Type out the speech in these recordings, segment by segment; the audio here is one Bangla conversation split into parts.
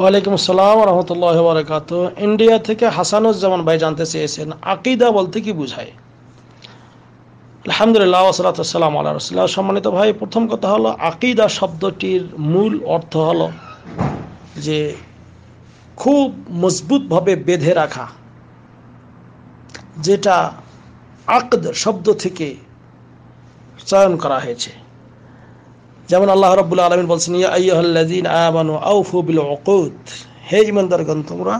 ওয়ালাইকুম আসসালাম রহমতুল্লাহ বরকাত ইন্ডিয়া থেকে হাসানুজ্জামান ভাই জানতে চেয়েছেন আকিদা বলতে কি বোঝায় আলহামদুলিল্লাহ ওসালাতাম আল্লাহ রসুল্লাহ সম্মানিত ভাই প্রথম কথা হলো আকিদা শব্দটির মূল অর্থ হলো যে খুব মজবুতভাবে বেঁধে রাখা যেটা আকদ শব্দ থেকে চয়ন করা হয়েছে যেমন আল্লাহ রব্বুল আলমিন বলছেন আউফু হে ইমানদারগণ তোমরা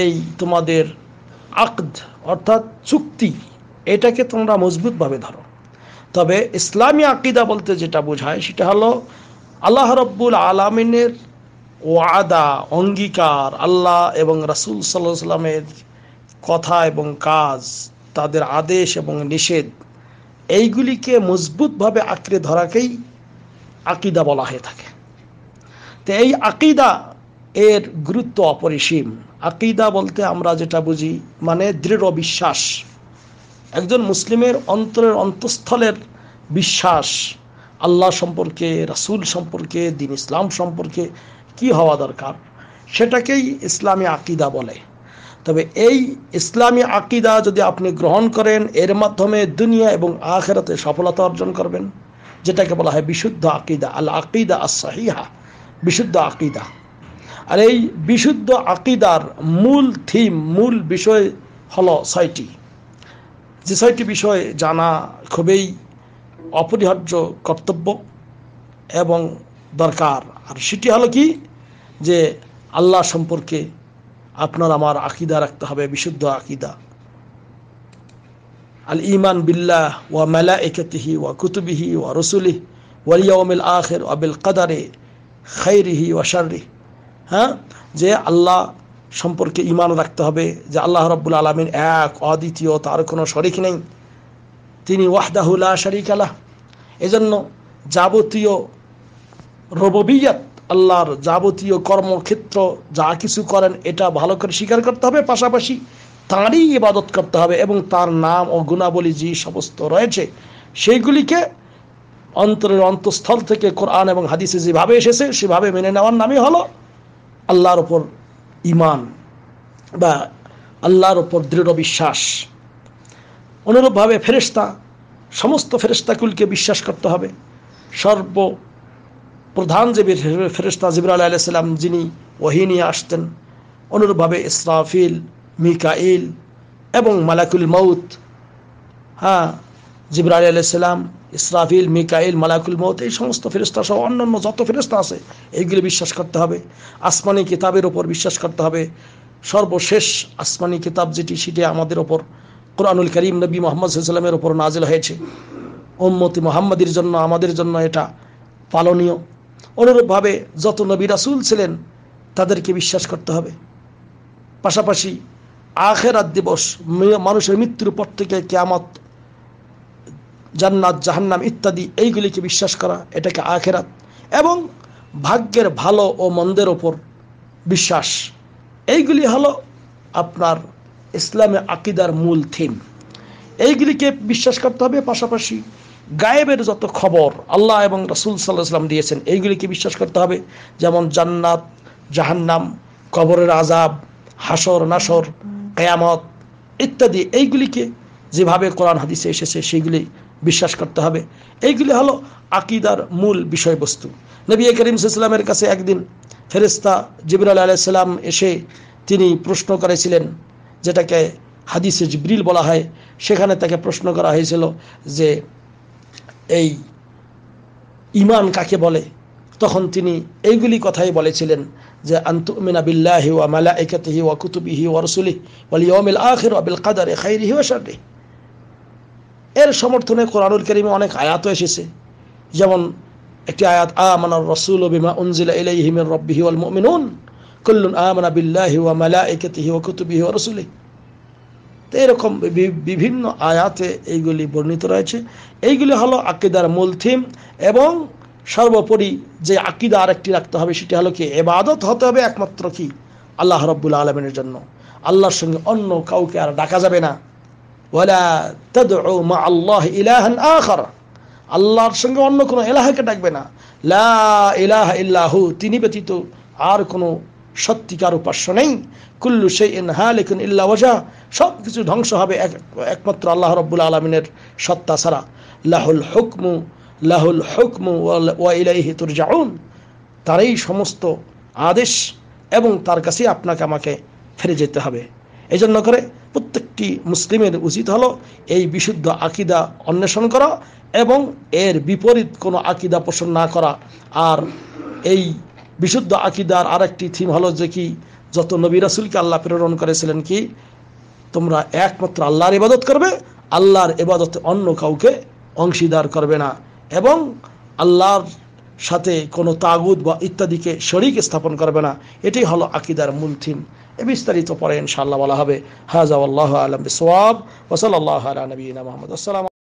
এই তোমাদের আকদ অর্থাৎ চুক্তি এটাকে তোমরা মজবুতভাবে ধরো তবে ইসলামী আকিদা বলতে যেটা বোঝায় সেটা হলো আল্লাহ রব্বুল আলমিনের ওয়াদা অঙ্গীকার আল্লাহ এবং রাসুল সাল্লাহ সাল্লামের কথা এবং কাজ তাদের আদেশ এবং নিষেধ এইগুলিকে মজবুতভাবে আঁকড়ে ধরাকেই আকিদা বলা হয়ে থাকে তো এই আকিদা এর গুরুত্ব অপরিসীম আকিদা বলতে আমরা যেটা বুঝি মানে দৃঢ় বিশ্বাস একজন মুসলিমের অন্তরের অন্তঃস্থলের বিশ্বাস আল্লাহ সম্পর্কে রাসুল সম্পর্কে দিন ইসলাম সম্পর্কে কি হওয়া দরকার সেটাকেই ইসলামী আকিদা বলে তবে এই ইসলামী আকিদা যদি আপনি গ্রহণ করেন এর মাধ্যমে দুনিয়া এবং আখেরাতে সফলতা অর্জন করবেন যেটাকে বলা হয় বিশুদ্ধ আকিদা আল আকিদা আসাহিহা বিশুদ্ধ আকিদা আর এই বিশুদ্ধ আকিদার মূল থিম মূল বিষয় হলো ছয়টি যে ছয়টি বিষয় জানা খুবই অপরিহার্য কর্তব্য এবং দরকার আর সেটি হলো কি যে আল্লাহ সম্পর্কে আপনার আমার আকিদা রাখতে হবে বিশুদ্ধ আকিদা আল ইমান বিল্লাহ ওয়া মেলা একেতিহি ওয়া কুতুবিহি ওয়া রসুলিহ ওয়ালিয়াউমিল আখের বিল কাদারে খৈরিহি ওয়া শারি হ্যাঁ যে আল্লাহ সম্পর্কে ইমান রাখতে হবে যে আল্লাহ রব্বুল আলমিন এক অদ্বিতীয় তার কোনো শরিক নেই তিনি ওয়াহদাহুল্লাহ শরিক আলাহ এজন্য যাবতীয় রববিয়াত আল্লাহর যাবতীয় কর্মক্ষেত্র যা কিছু করেন এটা ভালো করে স্বীকার করতে হবে পাশাপাশি তাঁরই ইবাদত করতে হবে এবং তার নাম ও গুণাবলী যে সমস্ত রয়েছে সেইগুলিকে অন্তরের অন্তঃস্থল থেকে কোরআন এবং হাদিসে যেভাবে এসেছে সেভাবে মেনে নেওয়ার নামই হলো আল্লাহর ওপর ইমান বা আল্লাহর ওপর দৃঢ় বিশ্বাস অনুরূপভাবে ফেরেস্তা সমস্ত ফেরেস্তাকুলকে বিশ্বাস করতে হবে সর্ব প্রধান যে ফেরেস্তা জিবরাল আলাইসাল্লাম যিনি ওহি নিয়ে আসতেন অনুরূপভাবে ইসরাফিল মিকাইল এবং মালাকুল মৌত হ্যাঁ জিবরাল আলাইসাল্লাম ইসরাফিল মিকাইল মালাকুল মৌত এই সমস্ত ফেরিস্তা সহ অন্যান্য যত ফেরিস্তা আছে এইগুলি বিশ্বাস করতে হবে আসমানি কিতাবের ওপর বিশ্বাস করতে হবে সর্বশেষ আসমানি কিতাব যেটি সেটি আমাদের ওপর কোরআনুল করিম নবী মোহাম্মদ সাল্লামের ওপর নাজিল হয়েছে ওম্মতি মোহাম্মদের জন্য আমাদের জন্য এটা পালনীয় অনুরূপভাবে যত নবী রাসুল ছিলেন তাদেরকে বিশ্বাস করতে হবে পাশাপাশি আখেরাত দিবস মানুষের মৃত্যুর পর থেকে কেয়ামত জান্নাত জাহান্নাম ইত্যাদি এইগুলিকে বিশ্বাস করা এটাকে আখেরাত এবং ভাগ্যের ভালো ও মন্দের ওপর বিশ্বাস এইগুলি হলো আপনার ইসলামে আকিদার মূল থিম এইগুলিকে বিশ্বাস করতে হবে পাশাপাশি গায়েবের যত খবর আল্লাহ এবং রাসুল সাল্লাহ দিয়েছেন এইগুলিকে বিশ্বাস করতে হবে যেমন জান্নাত জাহান্নাম কবরের আজাব হাসর নাসর কেয়ামত ইত্যাদি এইগুলিকে যেভাবে কোরআন হাদিসে এসেছে সেইগুলি বিশ্বাস করতে হবে এইগুলি হলো আকিদার মূল বিষয়বস্তু নবী করিম সাল্লামের কাছে একদিন ফেরেস্তা জিবরাল আলাইসাল্লাম এসে তিনি প্রশ্ন করেছিলেন যেটাকে হাদিসে জিব্রিল বলা হয় সেখানে তাকে প্রশ্ন করা হয়েছিল যে এই ইমান কাকে বলে তখন তিনি এইগুলি কথাই বলেছিলেন যে আন্তুমিনা বিল্লাহি ওয়া মালাইকাতিহি ওয়া কুতুবিহি ওয়া রাসূলিহি ওয়াল ইয়াউমিল আখির ওয়া বিল কাদারি খাইরিহি ওয়া শাররিহি এর সমর্থনে কোরআনুল কারীমে অনেক আয়াতও এসেছে যেমন একটি আয়াত আমানার রাসূল বিমা উনজিলা ইলাইহি মিন রাব্বিহি ওয়াল মুমিনুন কুল্লুন আমানা বিল্লাহি ওয়া মালাইকাতিহি ওয়া কুতুবিহি ওয়া রাসূলিহি তো এরকম বিভিন্ন আয়াতে এইগুলি বর্ণিত রয়েছে এইগুলি হলো আকিদার মূল থিম এবং সর্বোপরি যে আকিদা আরেকটি রাখতে হবে সেটি হলো কি এবাদত হতে হবে একমাত্র কি আল্লাহ রব্বুল আলমিনের জন্য আল্লাহর সঙ্গে অন্য কাউকে আর ডাকা যাবে না ওয়ালা মা আল্লাহ আল্লাহর সঙ্গে অন্য কোনো এলাহাকে ডাকবে না লা ইলাহ ইল্লাহু তিনি ব্যতীত আর কোনো সত্যিকার উপাস্য নেই কুল্লু সে ইন হালিকুন ইল্লা ওয়াজা সব কিছু ধ্বংস হবে একমাত্র আল্লাহ রব্বুল আলমিনের সত্তা ছাড়া লাহুল হুকমু লাহুল হুকমু ওয়াইলাইহি তার তারই সমস্ত আদেশ এবং তার কাছে আপনাকে আমাকে ফিরে যেতে হবে এই জন্য করে প্রত্যেকটি মুসলিমের উচিত হলো এই বিশুদ্ধ আকিদা অন্বেষণ করা এবং এর বিপরীত কোনো আকিদা পোষণ না করা আর এই বিশুদ্ধ আকিদার আরেকটি থিম হলো যে কি যত নবী রাসুলকে আল্লাহ প্রেরণ করেছিলেন কি তোমরা একমাত্র আল্লাহর ইবাদত করবে আল্লাহর ইবাদতে অন্য কাউকে অংশীদার করবে না এবং আল্লাহর সাথে কোনো তাগুদ বা ইত্যাদিকে শরিক স্থাপন করবে না এটি হলো আকিদার মূল থিম এ বিস্তারিত পরে ইনশাআল্লাহ বলা হবে হাজা আল্লাহ আলম সোয়াব ওসলাল্লাহ নবীনা মোহাম্মদ আসসালাম